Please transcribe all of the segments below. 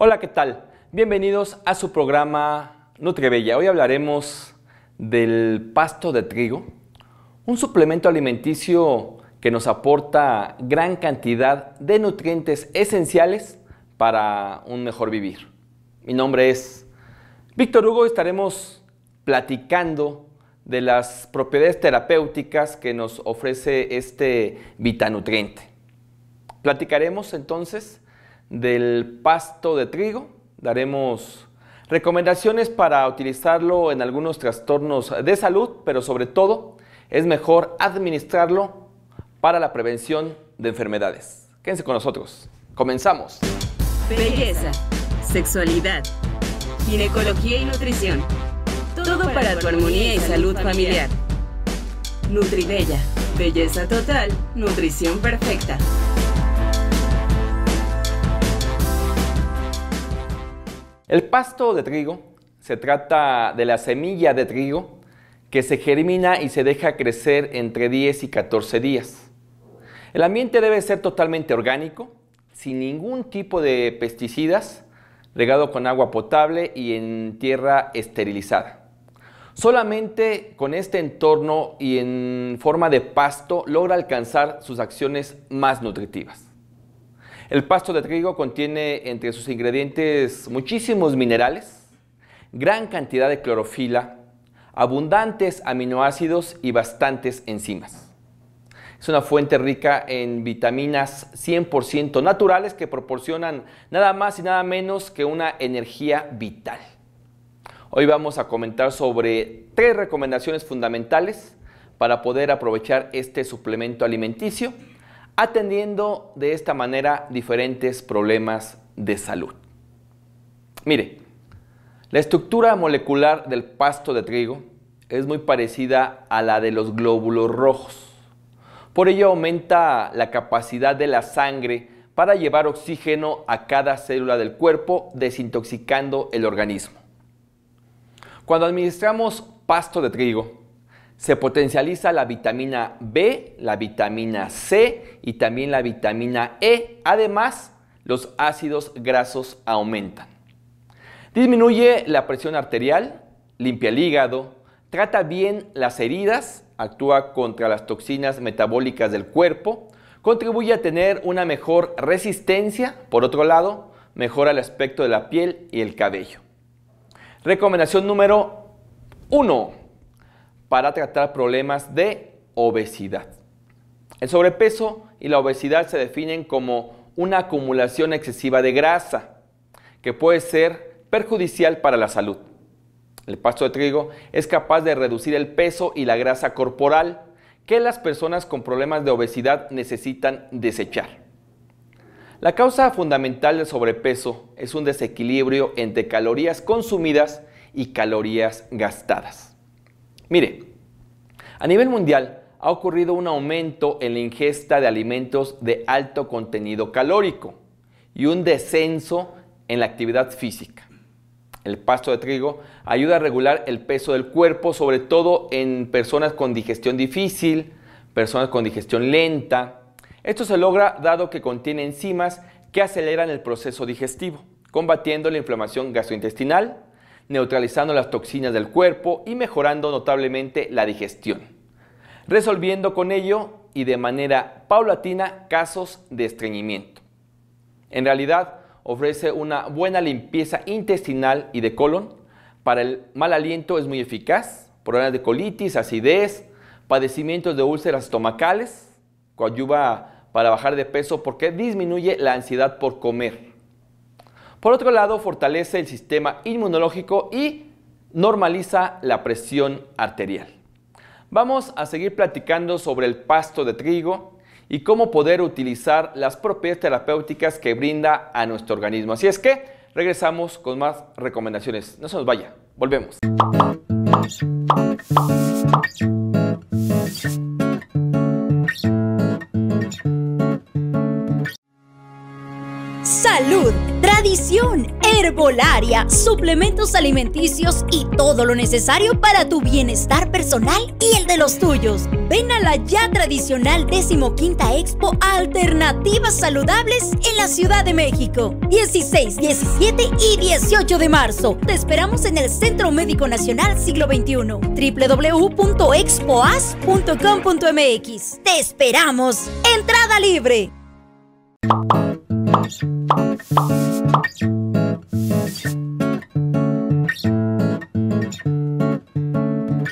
Hola, ¿qué tal? Bienvenidos a su programa Nutrebella. Hoy hablaremos del pasto de trigo, un suplemento alimenticio que nos aporta gran cantidad de nutrientes esenciales para un mejor vivir. Mi nombre es Víctor Hugo y estaremos platicando de las propiedades terapéuticas que nos ofrece este vitanutriente. Platicaremos entonces del pasto de trigo. Daremos recomendaciones para utilizarlo en algunos trastornos de salud, pero sobre todo es mejor administrarlo para la prevención de enfermedades. Quédense con nosotros. Comenzamos. Belleza, sexualidad, ginecología y nutrición. Todo para tu armonía y salud familiar. Nutribella, belleza total, nutrición perfecta. El pasto de trigo se trata de la semilla de trigo que se germina y se deja crecer entre 10 y 14 días. El ambiente debe ser totalmente orgánico, sin ningún tipo de pesticidas, regado con agua potable y en tierra esterilizada. Solamente con este entorno y en forma de pasto logra alcanzar sus acciones más nutritivas. El pasto de trigo contiene entre sus ingredientes muchísimos minerales, gran cantidad de clorofila, abundantes aminoácidos y bastantes enzimas. Es una fuente rica en vitaminas 100% naturales que proporcionan nada más y nada menos que una energía vital. Hoy vamos a comentar sobre tres recomendaciones fundamentales para poder aprovechar este suplemento alimenticio atendiendo de esta manera diferentes problemas de salud. Mire, la estructura molecular del pasto de trigo es muy parecida a la de los glóbulos rojos. Por ello aumenta la capacidad de la sangre para llevar oxígeno a cada célula del cuerpo, desintoxicando el organismo. Cuando administramos pasto de trigo, se potencializa la vitamina B, la vitamina C y también la vitamina E. Además, los ácidos grasos aumentan. Disminuye la presión arterial, limpia el hígado, trata bien las heridas, actúa contra las toxinas metabólicas del cuerpo, contribuye a tener una mejor resistencia, por otro lado, mejora el aspecto de la piel y el cabello. Recomendación número 1 para tratar problemas de obesidad. El sobrepeso y la obesidad se definen como una acumulación excesiva de grasa que puede ser perjudicial para la salud. El pasto de trigo es capaz de reducir el peso y la grasa corporal que las personas con problemas de obesidad necesitan desechar. La causa fundamental del sobrepeso es un desequilibrio entre calorías consumidas y calorías gastadas. Mire, a nivel mundial ha ocurrido un aumento en la ingesta de alimentos de alto contenido calórico y un descenso en la actividad física. El pasto de trigo ayuda a regular el peso del cuerpo, sobre todo en personas con digestión difícil, personas con digestión lenta. Esto se logra dado que contiene enzimas que aceleran el proceso digestivo, combatiendo la inflamación gastrointestinal, neutralizando las toxinas del cuerpo y mejorando notablemente la digestión, resolviendo con ello y de manera paulatina casos de estreñimiento. En realidad, ofrece una buena limpieza intestinal y de colon. Para el mal aliento es muy eficaz, problemas de colitis, acidez, padecimientos de úlceras estomacales, coadyuva para bajar de peso porque disminuye la ansiedad por comer por otro lado, fortalece el sistema inmunológico y normaliza la presión arterial. Vamos a seguir platicando sobre el pasto de trigo y cómo poder utilizar las propiedades terapéuticas que brinda a nuestro organismo. Así es que regresamos con más recomendaciones. No se nos vaya, volvemos. Salud tradición, herbolaria, suplementos alimenticios y todo lo necesario para tu bienestar personal y el de los tuyos. Ven a la ya tradicional 15 Expo Alternativas Saludables en la Ciudad de México. 16, 17 y 18 de marzo. Te esperamos en el Centro Médico Nacional Siglo XXI. www.expoas.com.mx. Te esperamos. Entrada libre.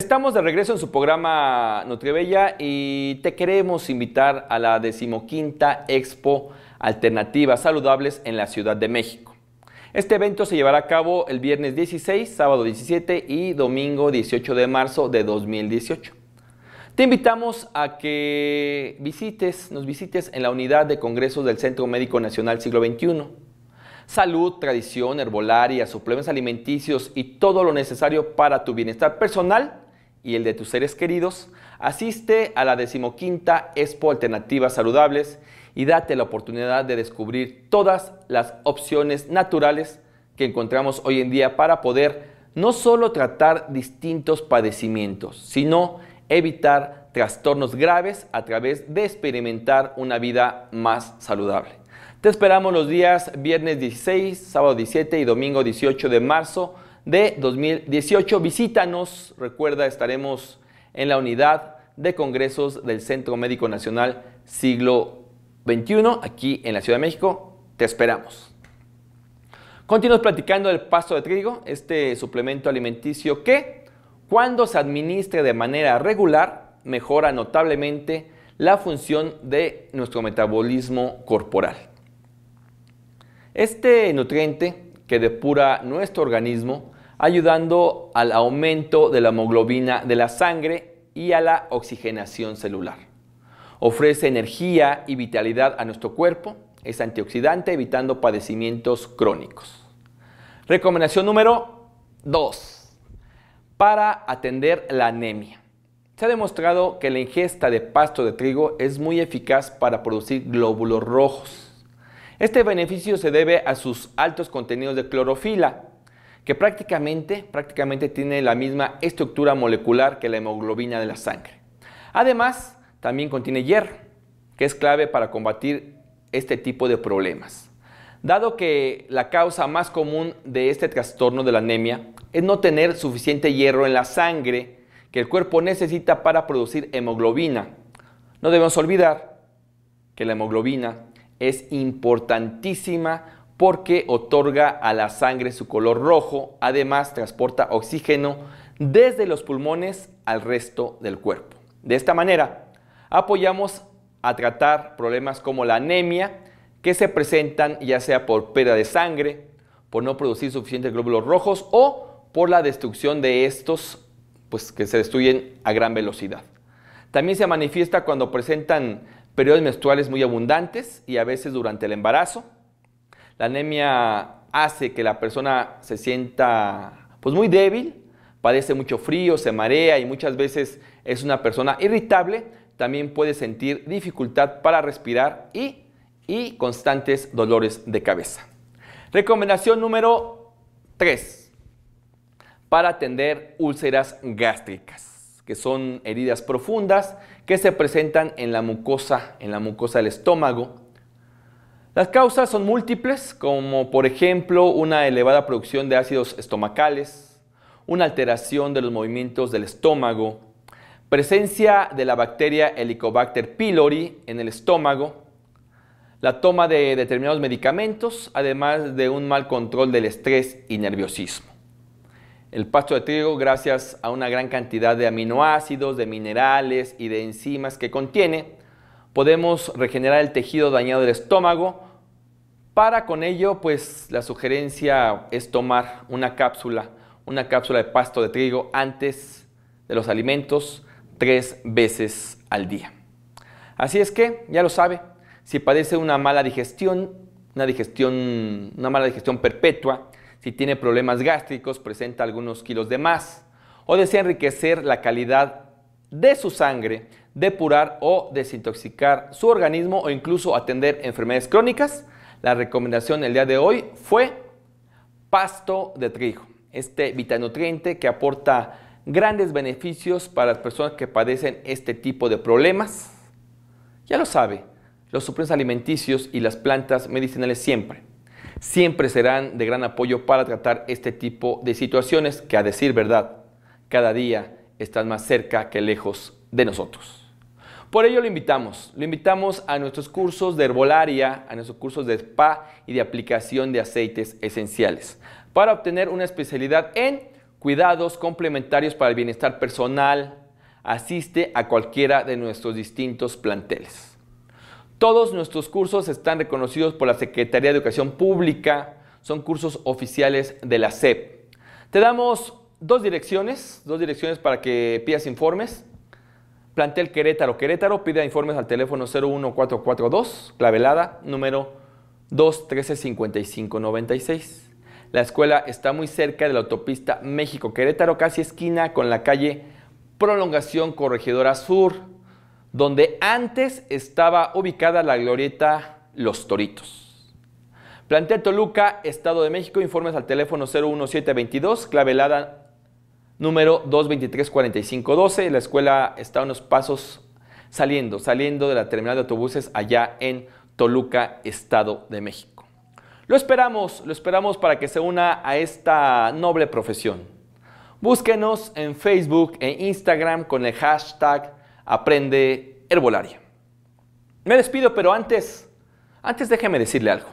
Estamos de regreso en su programa Nutribella y te queremos invitar a la decimoquinta Expo Alternativas Saludables en la Ciudad de México. Este evento se llevará a cabo el viernes 16, sábado 17 y domingo 18 de marzo de 2018. Te invitamos a que visites, nos visites en la unidad de congresos del Centro Médico Nacional Siglo XXI. Salud, tradición, herbolaria, suplementos alimenticios y todo lo necesario para tu bienestar personal y el de tus seres queridos. Asiste a la decimoquinta Expo Alternativas Saludables y date la oportunidad de descubrir todas las opciones naturales que encontramos hoy en día para poder no solo tratar distintos padecimientos, sino evitar trastornos graves a través de experimentar una vida más saludable. Te esperamos los días viernes 16, sábado 17 y domingo 18 de marzo de 2018. Visítanos, recuerda, estaremos en la unidad de congresos del Centro Médico Nacional Siglo XXI, aquí en la Ciudad de México. Te esperamos. Continuamos platicando del pasto de trigo, este suplemento alimenticio que cuando se administre de manera regular, mejora notablemente la función de nuestro metabolismo corporal. Este nutriente que depura nuestro organismo ayudando al aumento de la hemoglobina de la sangre y a la oxigenación celular. Ofrece energía y vitalidad a nuestro cuerpo, es antioxidante evitando padecimientos crónicos. Recomendación número 2 para atender la anemia. Se ha demostrado que la ingesta de pasto de trigo es muy eficaz para producir glóbulos rojos. Este beneficio se debe a sus altos contenidos de clorofila, que prácticamente, prácticamente tiene la misma estructura molecular que la hemoglobina de la sangre. Además, también contiene hierro, que es clave para combatir este tipo de problemas. Dado que la causa más común de este trastorno de la anemia es no tener suficiente hierro en la sangre que el cuerpo necesita para producir hemoglobina. No debemos olvidar que la hemoglobina es importantísima porque otorga a la sangre su color rojo, además transporta oxígeno desde los pulmones al resto del cuerpo. De esta manera, apoyamos a tratar problemas como la anemia, que se presentan ya sea por pérdida de sangre, por no producir suficientes glóbulos rojos o por la destrucción de estos, pues que se destruyen a gran velocidad. También se manifiesta cuando presentan periodos menstruales muy abundantes y a veces durante el embarazo. La anemia hace que la persona se sienta pues muy débil, padece mucho frío, se marea y muchas veces es una persona irritable, también puede sentir dificultad para respirar y, y constantes dolores de cabeza. Recomendación número 3 para atender úlceras gástricas, que son heridas profundas que se presentan en la mucosa, en la mucosa del estómago. Las causas son múltiples, como por ejemplo una elevada producción de ácidos estomacales, una alteración de los movimientos del estómago, presencia de la bacteria Helicobacter pylori en el estómago, la toma de determinados medicamentos, además de un mal control del estrés y nerviosismo. El pasto de trigo, gracias a una gran cantidad de aminoácidos, de minerales y de enzimas que contiene, podemos regenerar el tejido dañado del estómago. Para con ello, pues la sugerencia es tomar una cápsula, una cápsula de pasto de trigo antes de los alimentos tres veces al día. Así es que, ya lo sabe, si padece una mala digestión, una digestión, una mala digestión perpetua, si tiene problemas gástricos, presenta algunos kilos de más, o desea enriquecer la calidad de su sangre, depurar o desintoxicar su organismo o incluso atender enfermedades crónicas, la recomendación el día de hoy fue pasto de trigo, este vitanutriente que aporta grandes beneficios para las personas que padecen este tipo de problemas. Ya lo sabe, los suplementos alimenticios y las plantas medicinales siempre siempre serán de gran apoyo para tratar este tipo de situaciones que, a decir verdad, cada día están más cerca que lejos de nosotros. Por ello lo invitamos, lo invitamos a nuestros cursos de herbolaria, a nuestros cursos de spa y de aplicación de aceites esenciales, para obtener una especialidad en cuidados complementarios para el bienestar personal. Asiste a cualquiera de nuestros distintos planteles. Todos nuestros cursos están reconocidos por la Secretaría de Educación Pública, son cursos oficiales de la SEP. Te damos dos direcciones, dos direcciones para que pidas informes. Plantel Querétaro, Querétaro, pida informes al teléfono 01442, clavelada, número 2135596. La escuela está muy cerca de la autopista México-Querétaro, casi esquina con la calle Prolongación Corregidora Sur donde antes estaba ubicada la glorieta Los Toritos. Plantea Toluca, Estado de México, informes al teléfono 01722, clavelada número 2234512. La escuela está a unos pasos saliendo, saliendo de la terminal de autobuses allá en Toluca, Estado de México. Lo esperamos, lo esperamos para que se una a esta noble profesión. Búsquenos en Facebook e Instagram con el hashtag Aprende Herbolaria. Me despido, pero antes, antes déjeme decirle algo.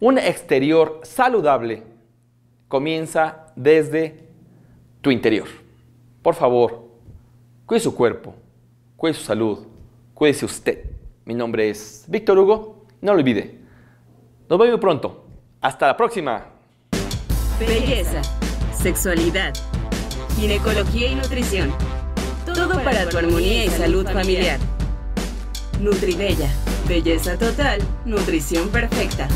Un exterior saludable comienza desde tu interior. Por favor, cuide su cuerpo, cuide su salud, cuídese usted. Mi nombre es Víctor Hugo, no lo olvide. Nos vemos pronto. Hasta la próxima. Belleza, sexualidad, ginecología y nutrición. Todo para tu armonía y salud familiar. Nutribella. Belleza total, nutrición perfecta.